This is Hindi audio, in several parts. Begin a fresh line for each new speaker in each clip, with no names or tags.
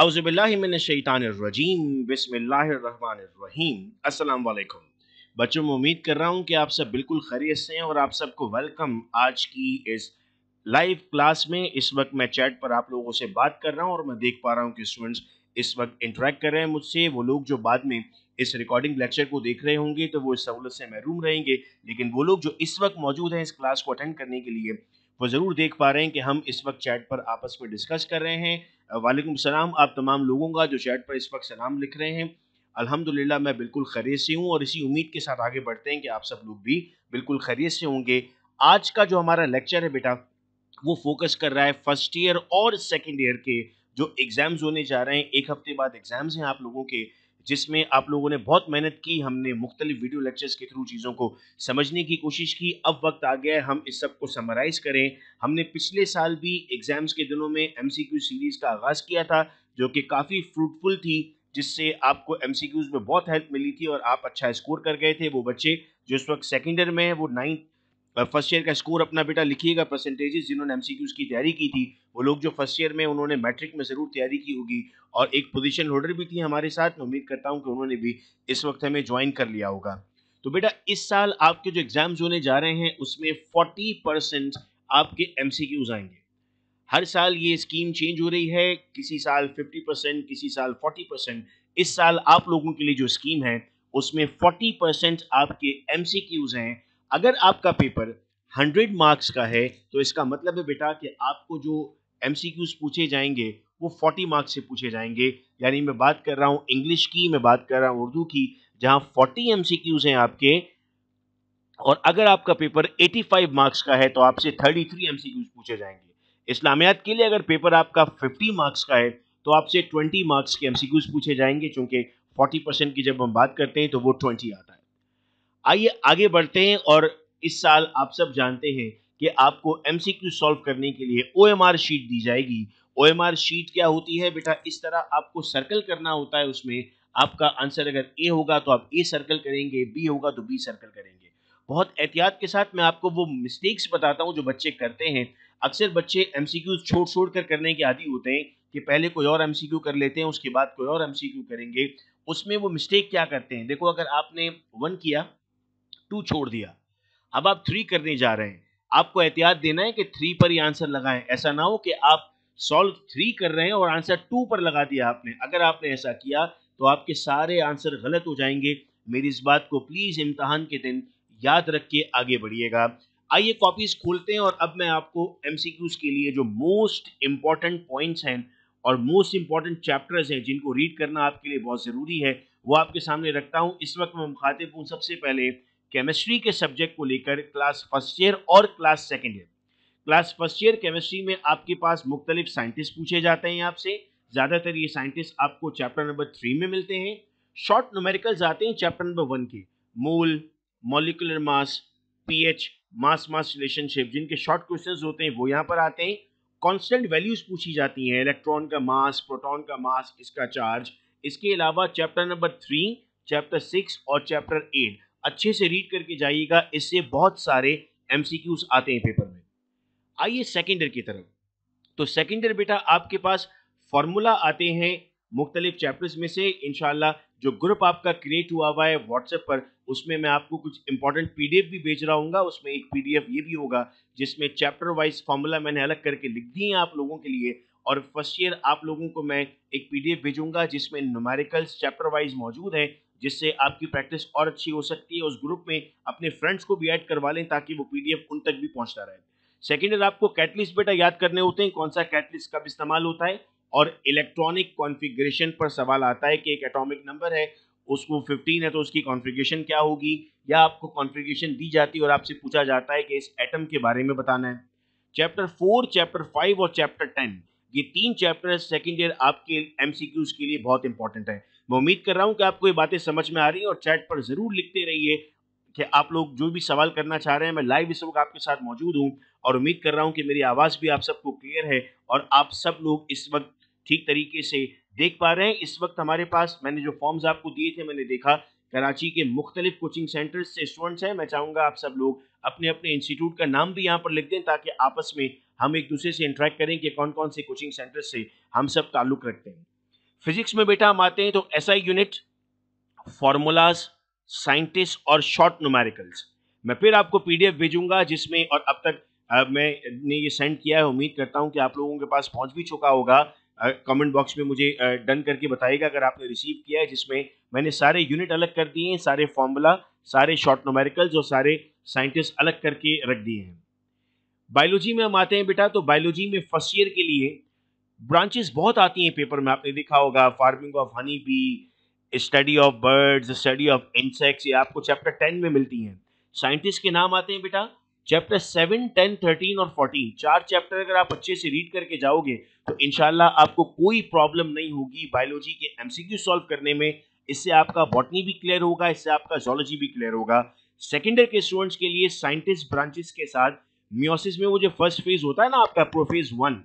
अज़बिल्लाशैतानरजीम बसमीम अस्सलाम बच्चों में उम्मीद कर रहा हूँ कि आप सब बिल्कुल खैरियत से हैं और आप सबको वेलकम आज की इस लाइव क्लास में इस वक्त मैं चैट पर आप लोगों से बात कर रहा हूँ और मैं देख पा रहा हूँ कि स्टूडेंट्स इस वक्त इंटरेक्ट कर रहे हैं मुझसे वो लोग जो बाद में इस रिकॉर्डिंग लेक्चर को देख रहे होंगे तो वो इस सहूलत से महरूम रहेंगे लेकिन वो लोग जो इस वक्त मौजूद हैं इस क्लास को अटेंड करने के लिए वो ज़रूर देख पा रहे हैं कि हम इस वक्त चैट पर आपस में डिस्कस कर रहे हैं वालेकुम सलाम आप तमाम लोगों का जो चैट पर इस वक्त सलाम लिख रहे हैं अल्हम्दुलिल्लाह मैं बिल्कुल खरीद से हूँ और इसी उम्मीद के साथ आगे बढ़ते हैं कि आप सब लोग भी बिल्कुल खरीद से होंगे आज का जो हमारा लेक्चर है बेटा वो फोकस कर रहा है फर्स्ट ईयर और सेकेंड ईयर के जो एग्ज़ाम्स होने जा रहे हैं एक हफ्ते बाद एग्ज़ाम्स हैं आप लोगों के जिसमें आप लोगों ने बहुत मेहनत की हमने मुख्तलिफ वीडियो लेक्चर्स के थ्रू चीज़ों को समझने की कोशिश की अब वक्त आ गया है हम इस सब को समराइज करें हमने पिछले साल भी एग्ज़ाम्स के दिनों में एम सीरीज़ का आगाज़ किया था जो कि काफ़ी फ्रूटफुल थी जिससे आपको एम में बहुत हेल्प मिली थी और आप अच्छा स्कोर कर गए थे वो बच्चे जो इस वक्त सेकेंड ईयर में है वो नाइन्थ फर्स्ट ईयर का स्कोर अपना बेटा लिखिएगा परसेंटेजेस जिन्होंने एम की तैयारी की थी वो लोग जो फर्स्ट ईयर में उन्होंने मैट्रिक में ज़रूर तैयारी की होगी और एक पोजीशन होल्डर भी थी हमारे साथ मैं उम्मीद करता हूँ कि उन्होंने भी इस वक्त हमें ज्वाइन कर लिया होगा तो बेटा इस साल आपके जो एग्ज़ाम्स होने जा रहे हैं उसमें फोर्टी परसेंट आपके एम आएंगे हर साल ये स्कीम चेंज हो रही है किसी साल फिफ्टी परसेंट किसी साल फोर्टी परसेंट इस साल आप लोगों के लिए जो स्कीम है उसमें फोर्टी परसेंट आपके एम हैं अगर आपका पेपर हंड्रेड मार्क्स का है तो इसका मतलब है बेटा कि आपको जो एम पूछे जाएंगे वो फोर्टी मार्क्स से पूछे जाएंगे यानी मैं बात कर रहा हूँ इंग्लिश की मैं बात कर रहा हूँ उर्दू की जहाँ फोर्टी एम हैं आपके और अगर आपका पेपर 85 मार्क्स का है तो आपसे 33 एमसीक्यूज पूछे जाएंगे इस्लामियात के लिए अगर पेपर आपका 50 मार्क्स का है तो आपसे 20 मार्क्स के एम पूछे जाएंगे क्योंकि 40 परसेंट की जब हम बात करते हैं तो वो 20 आता है आइए आगे बढ़ते हैं और इस साल आप सब जानते हैं कि आपको एमसीक्यू सॉल्व करने के लिए ओएमआर शीट दी जाएगी ओएमआर शीट क्या होती है बेटा इस तरह आपको सर्कल करना होता है उसमें आपका आंसर अगर ए होगा तो आप ए सर्कल करेंगे बी होगा तो बी सर्कल करेंगे बहुत एहतियात के साथ मैं आपको वो मिस्टेक्स बताता हूँ जो बच्चे करते हैं अक्सर बच्चे एम छोड़ छोड़ कर करने के आदि होते हैं कि पहले कोई और एम कर लेते हैं उसके बाद कोई और एम करेंगे उसमें वो मिस्टेक क्या करते हैं देखो अगर आपने वन किया टू छोड़ दिया अब आप थ्री करने जा रहे हैं आपको एहतियात देना है कि थ्री पर ही आंसर लगाएं ऐसा ना हो कि आप सॉल्व थ्री कर रहे हैं और आंसर टू पर लगा दिया आपने अगर आपने ऐसा किया तो आपके सारे आंसर गलत हो जाएंगे मेरी इस बात को प्लीज़ इम्तहान के दिन याद रख के आगे बढ़िएगा आइए कॉपीज खोलते हैं और अब मैं आपको एम के लिए जो मोस्ट इम्पॉर्टेंट पॉइंट्स हैं और मोस्ट इम्पॉर्टेंट चैप्टर्स हैं जिनको रीड करना आपके लिए बहुत ज़रूरी है वो आपके सामने रखता हूँ इस वक्त मैं मुखातिब हूँ सबसे पहले केमिस्ट्री के सब्जेक्ट को लेकर क्लास फर्स्ट ईयर और class second year class first year chemistry में आपके पास मुख्तलिफ साइंटिस्ट पूछे जाते हैं आपसे ज़्यादातर ये साइंटिस्ट आपको चैप्टर नंबर थ्री में मिलते हैं शॉर्ट नोमेरिकल्स आते हैं चैप्टर नंबर वन के मूल molecular mass PH mass mass relationship जिनके शॉर्ट क्वेश्चन होते हैं वो यहाँ पर आते हैं कॉन्स्टेंट वैल्यूज पूछी जाती हैं इलेक्ट्रॉन का मास प्रोटॉन का मास इसका चार्ज इसके अलावा chapter number three chapter six और चैप्टर एट अच्छे से रीड करके जाइएगा इससे बहुत सारे एम आते हैं पेपर में आइए सेकेंड ईयर की तरफ तो सेकेंड ईयर बेटा आपके पास फॉर्मूला आते हैं मुख्तलिफ चैप्टर्स में से इनशाला जो ग्रुप आपका क्रिएट हुआ हुआ है व्हाट्सएप पर उसमें मैं आपको कुछ इंपॉर्टेंट पीडीएफ भी भेज रहा हूँ उसमें एक पीडीएफ ये भी होगा जिसमें चैप्टर वाइज फार्मूला मैंने अलग करके लिख दी है आप लोगों के लिए और फर्स्ट ईयर आप लोगों को मैं एक पीडीएफ भेजूंगा जिसमें न्यूमेरिकल्स चैप्टर वाइज मौजूद हैं जिससे आपकी प्रैक्टिस और अच्छी हो सकती है उस ग्रुप में अपने फ्रेंड्स को भी ऐड करवा लें ताकि वो पीडीएफ उन तक भी पहुंचता रहे सेकेंड ईयर आपको कैटलिस्ट बेटा याद करने होते हैं कौन सा कैटलिस्ट कब इस्तेमाल होता है और इलेक्ट्रॉनिक कॉन्फ़िगरेशन पर सवाल आता है कि एक एटॉमिक नंबर है उसको 15 है तो उसकी कॉन्फ़िगरेशन क्या होगी या आपको कॉन्फ़िगरेशन दी जाती है और आपसे पूछा जाता है कि इस एटम के बारे में बताना है चैप्टर फोर चैप्टर फाइव और चैप्टर टेन ये तीन चैप्टर सेकेंड ईयर आपके एम के लिए बहुत इंपॉर्टेंट है मैं उम्मीद कर रहा हूँ कि आपको ये बातें समझ में आ रही हैं और चैट पर ज़रूर लिखते रहिए कि आप लोग जो भी सवाल करना चाह रहे हैं मैं लाइव इस वक्त आपके साथ मौजूद हूँ और उम्मीद कर रहा हूँ कि मेरी आवाज़ भी आप सबको क्लियर है और आप सब लोग इस वक्त ठीक तरीके से देख पा रहे हैं इस वक्त हमारे पास मैंने जो फॉर्म्स आपको दिए थे मैंने देखा कराची के मुख्तलिफ कोचिंग सेंटर्स से स्टूडेंट्स हैं मैं चाहूँगा आप सब लोग अपने अपने इंस्टीट्यूट का नाम भी यहाँ पर लिख दें ताकि आपस में हम एक दूसरे से इंटरेक्ट करें कि कौन कौन से कोचिंग सेंटर्स से हम सब ताल्लुक़ रखते हैं फिजिक्स में बेटा हम आते हैं तो S I unit formulas scientist और शॉर्ट नुमेरिकल्स मैं फिर आपको पीडीएफ भेजूंगा जिसमें और अब तक मैंने ये सेंड किया है उम्मीद करता हूँ कि आप लोगों के पास पहुँच भी चुका होगा कमेंट बॉक्स में मुझे डन करके बताइएगा अगर आपने रिसीव किया है जिसमें मैंने सारे यूनिट अलग कर दिए हैं सारे फॉर्मूला सारे शॉर्ट नोमेरिकल्स और सारे साइंटिस्ट अलग करके रख दिए हैं बायोलॉजी में हम आते हैं बेटा तो बायोलॉजी में फर्स्ट ईयर के लिए ब्रांचेस बहुत आती हैं पेपर में आपने देखा होगा farming of honey bee study of birds study of insects ये आपको चैप्टर टेन में मिलती हैं साइंटिस्ट के नाम आते हैं बेटा चैप्टर सेवन टेन थर्टीन और फोर्टीन चार चैप्टर अगर आप अच्छे से रीड करके जाओगे तो इनशाला आपको कोई प्रॉब्लम नहीं होगी बायोलॉजी के एमसीक्यू सॉल्व करने में इससे आपका बॉटनी भी क्लियर होगा इससे आपका जोलॉजी भी क्लियर होगा सेकेंडर के स्टूडेंट्स के लिए साइंटिस्ट ब्रांचेस के साथ म्योसिस में वो जो फर्स्ट फेज होता है ना आपका prophase one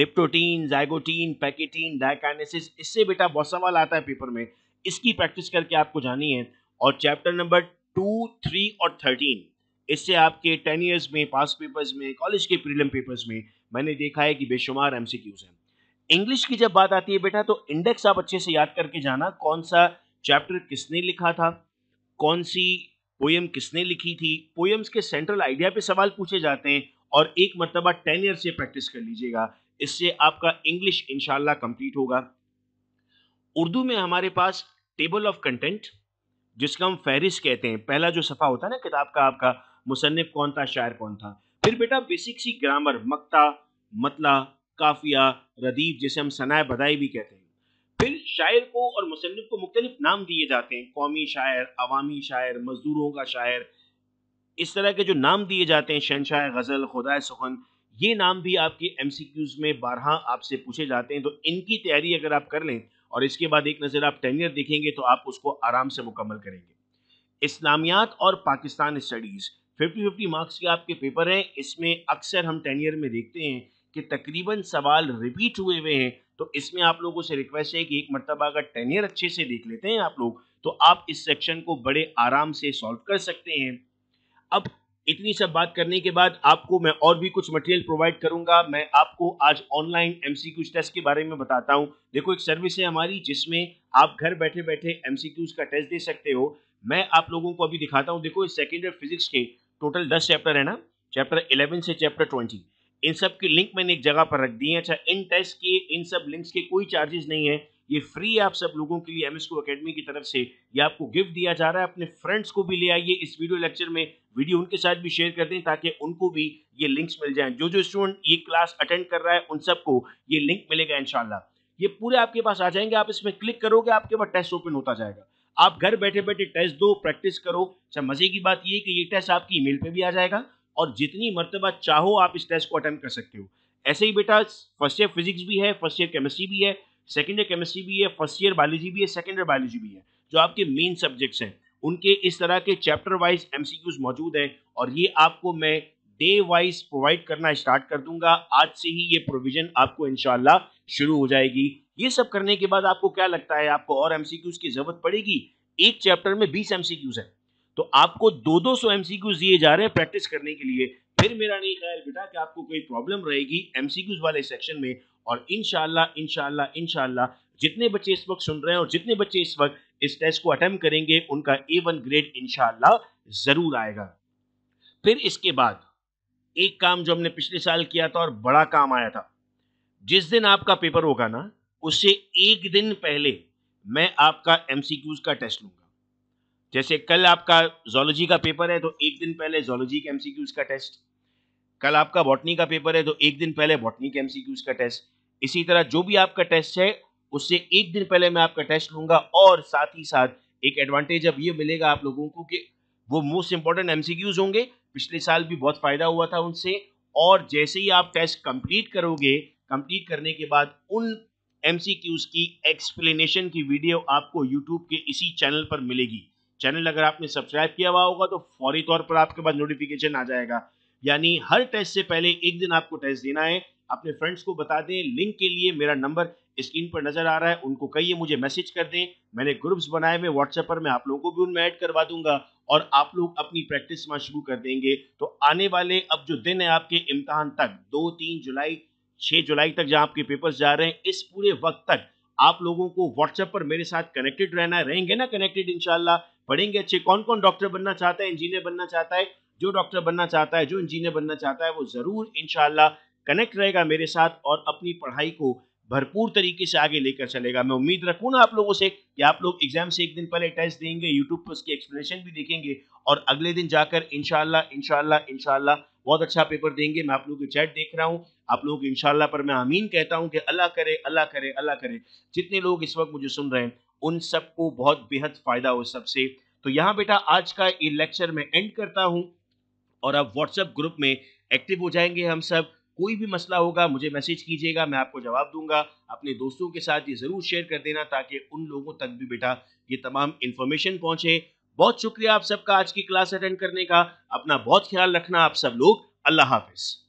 leptotene zygotene pachytene diakinesis इससे बेटा बहुत सवाल आता है पेपर में इसकी प्रैक्टिस करके आपको जानी है और चैप्टर नंबर टू थ्री और थर्टीन इससे आपके टेन ईयर्स में पास पेपर्स में कॉलेज के प्रीलियम पेपर्स में मैंने देखा है कि बेशुमार एम हैं इंग्लिश की जब बात आती है बेटा तो इंडेक्स आप अच्छे से याद करके जाना कौन सा चैप्टर किसने लिखा था कौन सी पोएम किसने लिखी थी पोएम्स के सेंट्रल आइडिया पे सवाल पूछे जाते हैं और एक मरतबा टेन ईयर से प्रैक्टिस कर लीजिएगा इससे आपका इंग्लिश इनशाला कंप्लीट होगा उर्दू में हमारे पास टेबल ऑफ कंटेंट जिसका हम फहरिस्त कहते हैं पहला जो सफ़ा होता है ना किताब का आपका मुसनफ़ कौन था शायर कौन था फिर बेटा बेसिक सी ग्रामर मक्ता मतला काफिया रदीब जिसे हम सनाए बदाई भी कहते हैं फिर शायर को और मुसनफ़ को मुख्तलिफ नाम दिए जाते हैं कौमी शायर अवामी शायर मज़दूरों का शायर इस तरह के जो नाम दिए जाते हैं शहनशाह गज़ल खुदा सुखन ये नाम भी आपके एमसीक्यूज में बारह आपसे पूछे जाते हैं तो इनकी तैयारी अगर आप कर लें और इसके बाद एक नज़र आप टेनियर देखेंगे तो आप उसको आराम से मुकम्मल करेंगे इस्लामियात और Pakistan studies fifty fifty marks के आपके पेपर हैं इसमें अक्सर हम टेनियर में देखते हैं कि तकरीबन सवाल रिपीट हुए हुए हैं तो इसमें आप लोगों से रिक्वेस्ट है कि एक मरतबा अगर टेनियर अच्छे से देख लेते हैं आप लोग तो आप इस सेक्शन को बड़े आराम से सॉल्व कर सकते हैं अब इतनी सब बात करने के बाद आपको मैं और भी कुछ मटेरियल प्रोवाइड करूंगा मैं आपको आज ऑनलाइन एमसीक्यूज टेस्ट के बारे में बताता हूं देखो एक सर्विस है हमारी जिसमें आप घर बैठे बैठे एमसीक्यूज का टेस्ट दे सकते हो मैं आप लोगों को अभी दिखाता हूं देखो सेकेंड ईयर फिजिक्स के टोटल दस चैप्टर है ना चैप्टर इलेवन से चैप्टर ट्वेंटी इन सब की लिंक मैंने एक जगह पर रख दी है अच्छा इन टेस्ट के इन सब लिंक्स के कोई चार्जेस नहीं है ये फ्री आप सब लोगों के लिए एम एस अकेडमी की तरफ से ये आपको गिफ्ट दिया जा रहा है अपने फ्रेंड्स को भी ले आइए इस वीडियो लेक्चर में वीडियो उनके साथ भी शेयर कर दें ताकि उनको भी ये लिंक्स मिल जाएं जो जो स्टूडेंट ये क्लास अटेंड कर रहा है उन सबको ये लिंक मिलेगा इनशाला ये पूरे आपके पास आ जाएंगे आप इसमें क्लिक करोगे आपके पास टेस्ट ओपन होता जाएगा आप घर बैठे बैठे टेस्ट दो प्रैक्टिस करो अच्छा मजे की बात ये कि ये टेस्ट आपकी ईमेल पे भी आ जाएगा और जितनी मरतबा चाहो आप इस टेस्ट को अटेंड कर सकते हो ऐसे ही बेटा फर्स्ट ईयर फिजिक्स भी है फर्स्ट ईयर केमिस्ट्री भी है सेकेंड ईयर केमिस्ट्री भी है फर्स्ट ईयर बायोलॉजी भी है सेकेंड ईयर बायोलॉजी भी है जो आपके मेन सब्जेक्ट्स हैं उनके इस तरह के चैप्टर वाइज एमसीक्यूज मौजूद हैं और ये आपको मैं डे वाइज प्रोवाइड करना स्टार्ट कर दूंगा आज से ही ये प्रोविजन आपको इनशाला शुरू हो जाएगी ये सब करने के बाद आपको क्या लगता है आपको और एमसीक्यूज की जरूरत पड़ेगी एक चैप्टर में बीस एमसीक्यूज है तो आपको दो दो सौ एमसीक्यूज दिए जा रहे हैं प्रैक्टिस करने के लिए फिर मेरा नहीं ख्याल बेटा कि आपको कोई प्रॉब्लम रहेगी एमसीक्यूज वाले सेक्शन में और इनशाला इनशाला इनशाला जितने बच्चे इस वक्त सुन रहे हैं और जितने बच्चे इस वक्त इस टेस्ट को अटेम्प्ट करेंगे उनका ए वन ग्रेड इनशाला जरूर आएगा फिर इसके बाद एक काम जो हमने पिछले साल किया था और बड़ा काम आया था जिस दिन आपका पेपर होगा ना उससे एक दिन पहले मैं आपका एम का टेस्ट लूंगा जैसे कल आपका जोलॉजी का पेपर है तो एक दिन पहले जोलॉजी के एम का टेस्ट कल आपका बॉटनी का पेपर है तो एक दिन पहले बॉटनी के एम का टेस्ट इसी तरह जो भी आपका टेस्ट है उससे एक दिन पहले मैं आपका टेस्ट लूंगा और साथ ही साथ एक एडवांटेज अब ये मिलेगा आप लोगों को कि वो मोस्ट इंपॉर्टेंट एमसीक्यूज होंगे पिछले साल भी बहुत फायदा हुआ था उनसे और जैसे ही आप टेस्ट कंप्लीट करोगे कंप्लीट करने के बाद उन एमसीक्यूज की एक्सप्लेनेशन की वीडियो आपको यूट्यूब के इसी चैनल पर मिलेगी चैनल अगर आपने सब्सक्राइब किया हुआ होगा तो फौरी तौर पर आपके पास नोटिफिकेशन आ जाएगा यानी हर टेस्ट से पहले एक दिन आपको टेस्ट देना है अपने फ्रेंड्स को बता दें लिंक के लिए मेरा नंबर स्क्रीन पर नजर आ रहा है उनको कहिए मुझे मैसेज कर दें मैंने ग्रुप्स बनाए हुए व्हाट्सएप पर मैं आप लोगों को भी उनमें ऐड करवा दूंगा और आप लोग अपनी प्रैक्टिस वहाँ शुरू कर देंगे तो आने वाले अब जो दिन है आपके इम्तहान तक दो तीन जुलाई छह जुलाई तक जहाँ आपके पेपर्स जा रहे हैं इस पूरे वक्त तक आप लोगों को व्हाट्सएप पर मेरे साथ कनेक्टेड रहना है रहेंगे ना कनेक्टेड इनशाला पढ़ेंगे अच्छे कौन कौन डॉक्टर बनना चाहता है इंजीनियर बनना चाहता है जो डॉक्टर बनना चाहता है जो इंजीनियर बनना चाहता है वो जरूर इनशाला कनेक्ट रहेगा मेरे साथ और अपनी पढ़ाई को भरपूर तरीके से आगे लेकर चलेगा मैं उम्मीद रखू ना आप लोगों से कि आप लोग एग्जाम से एक दिन पहले टेस्ट देंगे यूट्यूब पर उसकी एक्सप्लेनेशन भी देखेंगे और अगले दिन जाकर इनशाला इनशाला इनशाला बहुत अच्छा पेपर देंगे मैं आप लोगों की चैट देख रहा हूँ आप लोगों को इनशाला पर मैं अमीन कहता हूँ कि अल्लाह करे अल्लाह करे अल्लाह करे जितने लोग इस वक्त मुझे सुन रहे हैं उन सबको बहुत बेहद फ़ायदा हो सबसे तो यहाँ बेटा आज का ये लेक्चर मैं एंड करता हूँ और अब व्हाट्सएप ग्रुप में एक्टिव हो जाएंगे हम सब कोई भी मसला होगा मुझे मैसेज कीजिएगा मैं आपको जवाब दूंगा अपने दोस्तों के साथ ये ज़रूर शेयर कर देना ताकि उन लोगों तक भी बेटा ये तमाम इन्फॉर्मेशन पहुंचे बहुत शुक्रिया आप सबका आज की क्लास अटेंड करने का अपना बहुत ख्याल रखना आप सब लोग अल्लाह हाफिज़